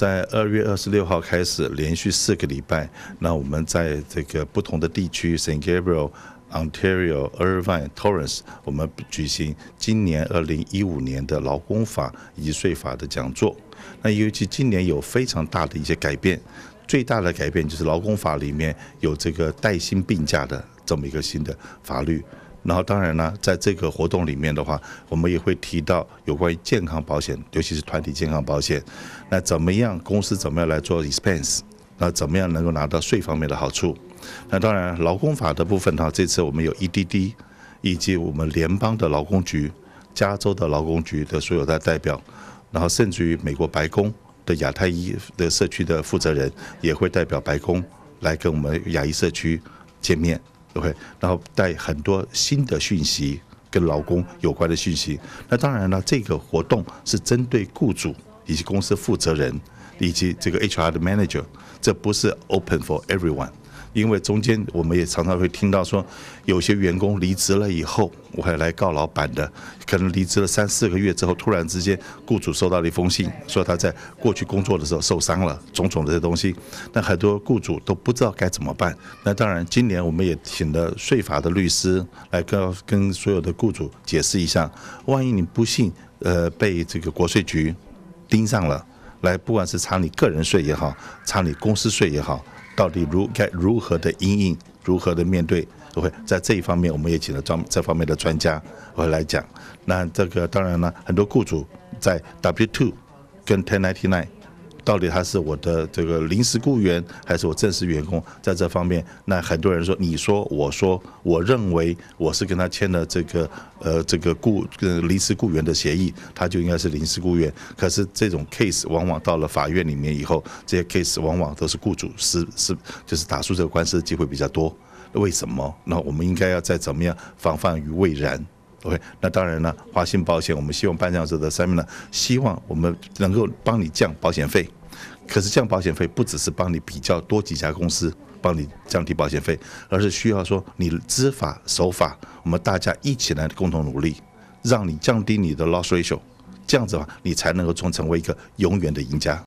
在二月二十六号开始，连续四个礼拜，那我们在这个不同的地区 s a n t Gabriel、Ontario、Irvine、Torrance，我们举行今年二零一五年的劳工法以及税法的讲座。那尤其今年有非常大的一些改变，最大的改变就是劳工法里面有这个带薪病假的这么一个新的法律。然后当然呢，在这个活动里面的话，我们也会提到有关于健康保险，尤其是团体健康保险。那怎么样公司怎么样来做 expense？那怎么样能够拿到税方面的好处？那当然，劳工法的部分呢，这次我们有 EDD，以及我们联邦的劳工局、加州的劳工局的所有的代表，然后甚至于美国白宫的亚太医的社区的负责人也会代表白宫来跟我们亚裔社区见面。OK，然后带很多新的讯息跟劳工有关的讯息。那当然了，这个活动是针对雇主以及公司负责人以及这个 HR 的 manager，这不是 open for everyone。因为中间我们也常常会听到说，有些员工离职了以后，我还来告老板的，可能离职了三四个月之后，突然之间雇主收到了一封信，说他在过去工作的时候受伤了，种种这些东西，那很多雇主都不知道该怎么办。那当然，今年我们也请了税法的律师来跟跟所有的雇主解释一下，万一你不幸呃，被这个国税局盯上了，来不管是查你个人税也好，查你公司税也好。到底如该如何的应影，如何的面对？OK，在这一方面，我们也请了专这方面的专家，我来讲。那这个当然呢，很多雇主在 w two 跟 Ten Ninety Nine。到底他是我的这个临时雇员还是我正式员工？在这方面，那很多人说，你说我说，我认为我是跟他签了这个呃这个雇呃临时雇员的协议，他就应该是临时雇员。可是这种 case 往往到了法院里面以后，这些 case 往往都是雇主是是就是打输这个官司的机会比较多。为什么？那我们应该要再怎么样防范于未然，o k 那当然了，华信保险，我们希望这样子的三明呢，希望我们能够帮你降保险费。可是，降保险费不只是帮你比较多几家公司帮你降低保险费，而是需要说你知法守法，我们大家一起来共同努力，让你降低你的 loss ratio，这样子的话，你才能够从成为一个永远的赢家。